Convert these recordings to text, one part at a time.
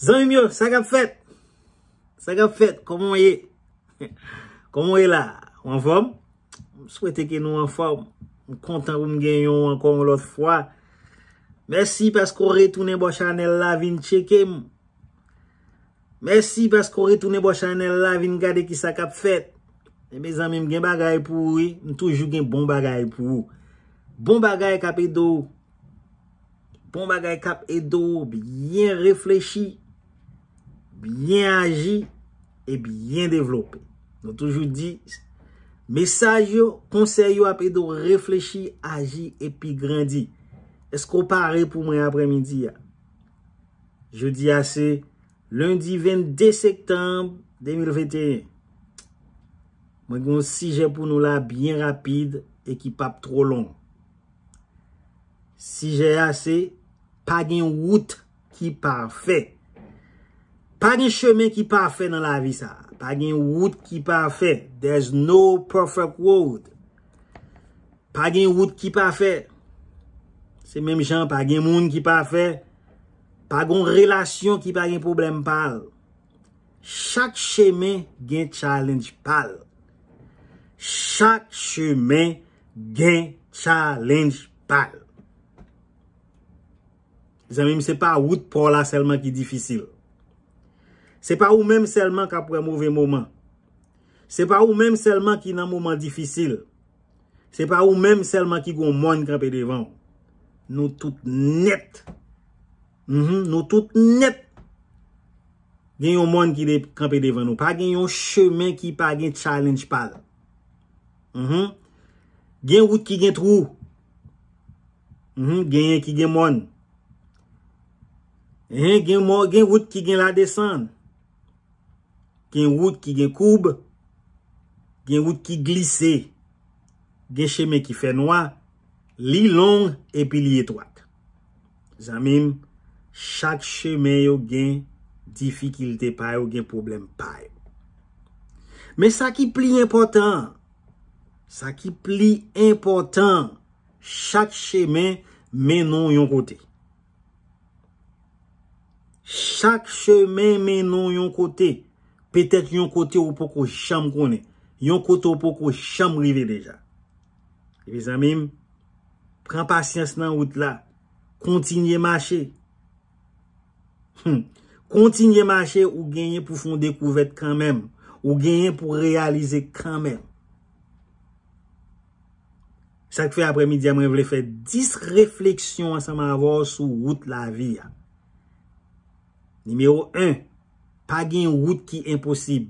Zanmim yo, sa kap fet? Sa kap fet, komon ye? Koman ye la? Mwen fwam? Mwen swete ke nou an fwa. Mwen kontan wou mwen gen yon ankon woun lot fwa. Mersi pesko re toune bo chanel la vin cheke moun. Mersi pesko re toune bo chanel la vin gade ki sa kap fet. Mwen zanmim gen bagay pou wou. Mwen toujou gen bon bagay pou wou. Bon bagay kap e do. Bon bagay kap e do. Bien reflechi. Bien agi e bien devlope. Nou toujou di, mesaj yo, konseyo apè do, reflechi, agi, epi grandi. Esko pare pou mwen apre midi ya. Jou di ase, lundi 22 sektanm 2021. Mwen goun si jè pou nou la, bien rapide, e ki pap tro long. Si jè ase, pagyen wout ki parfèk. Pa gen chemen ki pa fe nan la vi sa. Pa gen wout ki pa fe. There's no perfect world. Pa gen wout ki pa fe. Se menm chan, pa gen moun ki pa fe. Pa gen relasyon ki pa gen problem pal. Chak chemen gen challenge pal. Chak chemen gen challenge pal. Se menm se pa wout pou la selman ki difisil. Se pa ou mèm selman ka pouè mouvè mouman. Se pa ou mèm selman ki nan mouman difisil. Se pa ou mèm selman ki goun moun krepe devan. Nou tout net. Nou tout net. Gen mm-hmm. yon moun ki krepe devan nou. Pa gen yon chèmen ki pa gen challenge pal. Gen wout ki gen trou. Gen yon ki gen moun. Gen wout ki gen la desan. Gen wout ki gen koub, gen wout ki glise, gen cheme ki fè noa, li long epi li etwak. Zanmim, chak cheme yo gen difikilte paye yo gen problem paye. Men sa ki pli important, sa ki pli important chak cheme menon yon kote. Chak cheme menon yon kote. Ok. Pe tèt yon kote ou pok ou chanm konen. Yon kote ou pok ou chanm rive deja. Ve zanmim, pren pasyans nan wout la. Kontinye mache. Hmm. Kontinye mache ou genyen pou fon dekouvet kanmen. Ou genyen pou realize kanmen. Sa ki fe apre midi amwen, vle fe dis refleksyon an sa man avor sou wout la vi ya. Nimeyo en, pa gen wout ki emposib,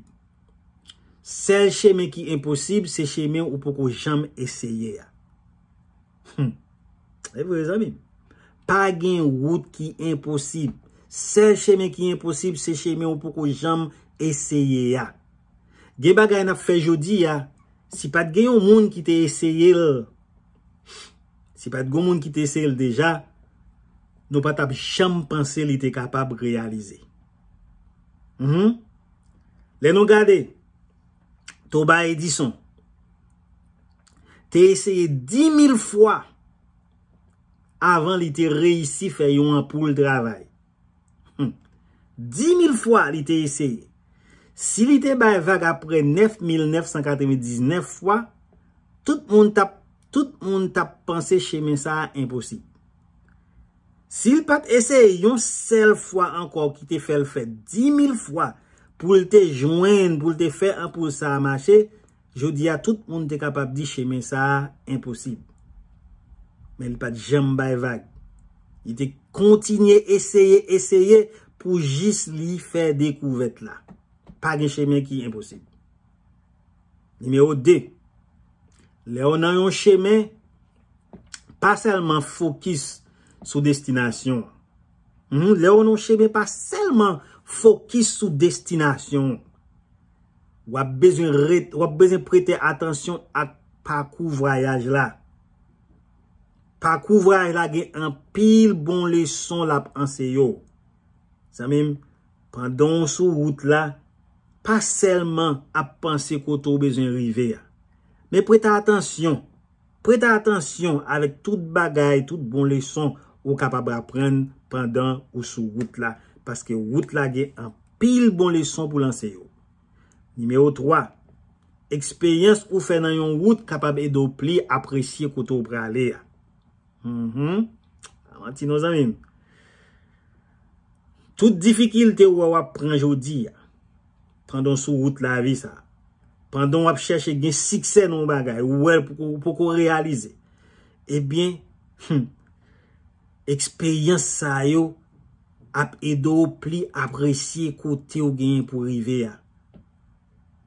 sel cheme ki emposib, se cheme ou poko jam eseye ya. E vwe zami? Pa gen wout ki emposib, sel cheme ki emposib, se cheme ou poko jam eseye ya. Ge bagay na fe jodi ya, si pat gen yon moun ki te eseye l, si pat gen yon moun ki te eseye l deja, nou pat ap cham panse li te kapab realize. Mhm. Le nou gade, to ba edison, te eseye 10.000 fwa avan li te reisi fè yon an pou l travay. 10.000 hmm. fwa li te eseye. Si li te ba evak apre 9.999 fwa, tout moun tap panse che men sa imposib. Si li pat ese, yon sel fwa anko ki te fèl fèd, di mil fwa pou l te jwen, pou l te fè anpou sa a mache, jodi a tout moun te kapap di chèmen sa a imposib. Men li pat jem bay vay. Li te kontinye, eseye, eseye, pou jis li fèd dekouvèt la. Pa gen chèmen ki imposib. Nimeyo de, leon nan yon chèmen, pa selman fokus sou destinasyon. Nou, hmm, le ou nou chebe pa selman fokis sou destinasyon. Wap bezon prete atensyon ak pa kou vrayaj la. Pa kou vrayaj la gen an pil bon leson la ap ansen yo. Samim, pandon sou wout la, pa selman ap pansen koto bezon rive. Me prete atensyon, prete atensyon avik tout bagay, tout bon leson Ou kapab aprenn pandan ou sou wout la. Paske wout la gen an pil bon leson pou lanse yo. Nimeyo 3. Eksperyens ou fe nan yon wout kapab edo pli apresye koutou prale ya. Hmm hmm. Amanti nou zamin. Tout difikil te waw apren jodi ya. Prandan sou wout la vi sa. Prandan wap cheshe gen sikse nou bagay. Ou wèl pou korealize. Ebyen. Hmm. Eksperyans sa yo ap edo ou pli apresye kote ou genye pou rive ya.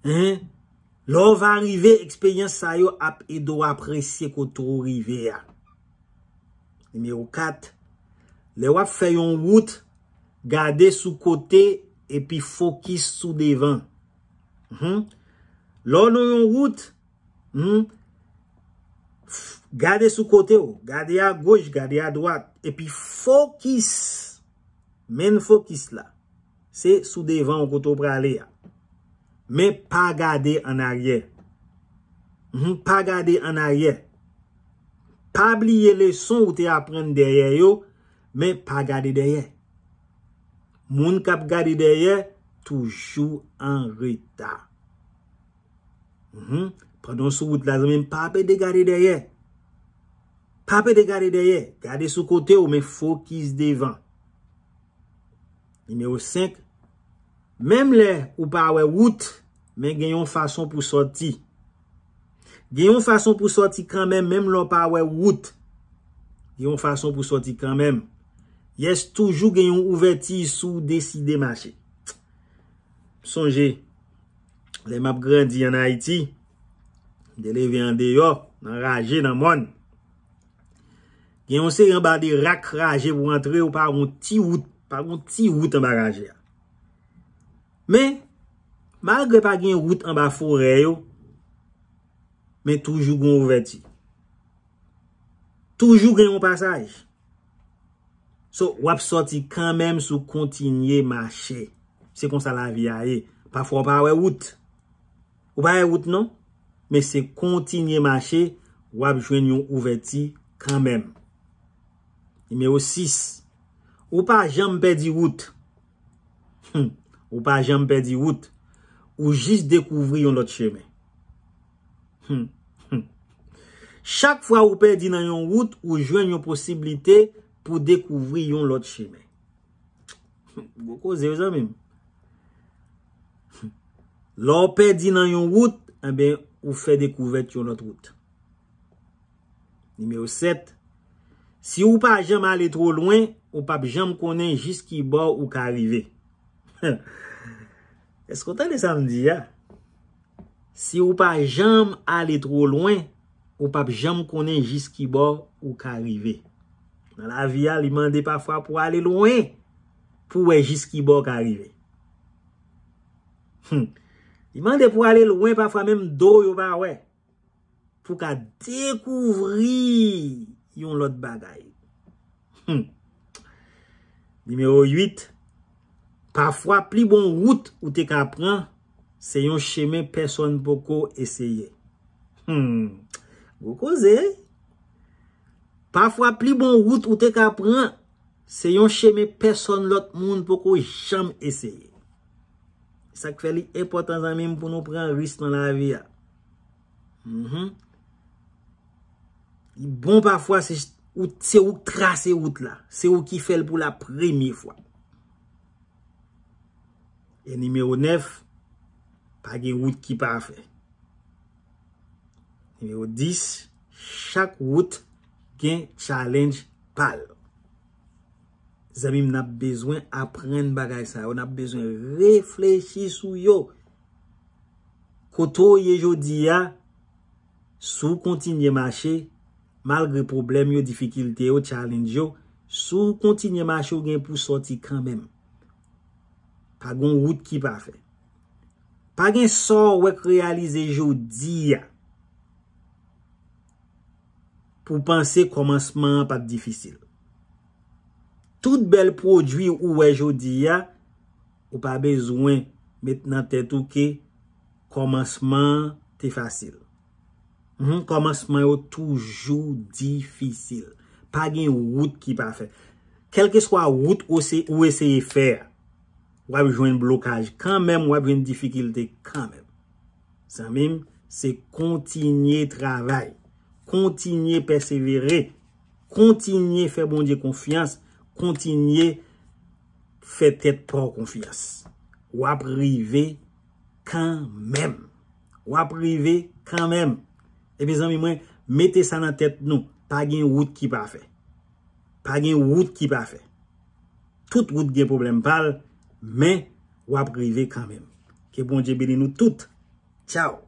Hè? Lo va rive eksperyans sa yo ap edo ou apresye kote ou rive ya. Nè ou kat? Le wap fè yon wout gade sou kote epi fokis sou devan. Hè? Lo nou yon wout. Hè? Hmm? Gade sou kote ou. Gade a goj, gade a dwat. E pi fokis, men fokis la, se sou devan ou koto prale ya. Men pa gade anarye. Mhm, pa gade anarye. Pa bliye leson ou te apren deye yo, men pa gade deye. Moun kap gade deye, toujou an reta. Mhm, Pradon sou wout la zemim pa apede gade deye. Pape de gade deye, gade sou kote ou men fokise devan. 5. Mem le ou pa we wout, men genyon fason pou soti. Genyon fason pou soti kanmen, mem le ou pa we wout, genyon fason pou soti kanmen. Yes, toujou genyon ouve ti sou desi de mache. Sonje, le map grandi an Haiti, de le viande yo, nan raje nan moni. Gen yon se yon ba de rak raje pou rentre ou pa yon ti wout, pa yon ti wout an ba raje a. Men, mal gre pa gen yon wout an ba fore yo, men toujou gen yon ouve ti. Toujou gen yon pasaj. So, wap soti kan menm sou kontinye mache. Se kon sa la vi a ye, pa fwa pa wè wout. Ou pa wè wout non, men se kontinye mache, wap jwen yon ouve ti kan menm. Nimeyo 6. Ou pa janm perdi wout. Ou pa janm perdi wout. Ou jist dekouvri yon lot cheme. Chak fwa ou perdi nan yon wout. Ou jwen yon posibilite pou dekouvri yon lot cheme. Bo koze yo zanmim. Lo ou perdi nan yon wout. Eh ou fwe dekouvri yon lot wout. Nimeyo 7. Si ou pa jem ale tro loin, ou pa jem konen jis ki bor ou ka rive. E skotan de sa m di ya? Si ou pa jem ale tro loin, ou pa jem konen jis ki bor ou ka rive. Na la viya ah, li mande pa fwa pou ale loin, pou we jis ki bor ka rive. Hmm. Li mande pou ale loin pa fwa menm do yo pa we. Pou ka dekouvri... yon lot bagay. Hmm. Nimeyo 8. Pafwa pli bon wout ou te kapran, se yon cheme person poko eseye. Hmm. Boko ze. Pafwa pli bon wout ou te kapran, se yon cheme person lot moun poko jam eseye. Sak feli epotan zanmen pou nou pran risk nan la viya. Hmm. Hmm. Bon pafwa se ou tra se out la. Se ou ki fel pou la premiye fwa. E nimeyo nef, pa gen out ki pa a fe. Nimeyo dis, chak out gen challenge pal. Zabim nap bezwen apren bagay sa. On ap bezwen reflechi sou yo. Koto ye jodi ya, sou kontinye mache, Malgre problem yo, Difikilite yo, challenge yo, Sou kontinye mwache yo gen pou soti kanmen. Pa gon wout ki pa fe. Pa gen sor wek realize yo diya. Pou panse komansman pat difisil. Tout bel prodwi ou wek yo diya, Ou pa bezwen, Met nan tet ou ke, Komansman te fasil. Moun hmm, komansman yo toujou Difisil Pa gen wout ki pa fe Kelke swa wout ou eseye fe Wap jwen blokaj Kan men wap jwen difikilte Kan men Samim se kontinye travay Kontinye persevere Kontinye fe bonje konfians Kontinye Fe tet pon konfians Wap rive Kan men Wap rive kan men E bizan mi mwen, mette sa nan tet nou. Pa gen wout ki pa fe. Pa gen wout ki pa fe. Tout wout gen problem pal, men wap grive kanmen. Ke bonje bili nou tout. Chow!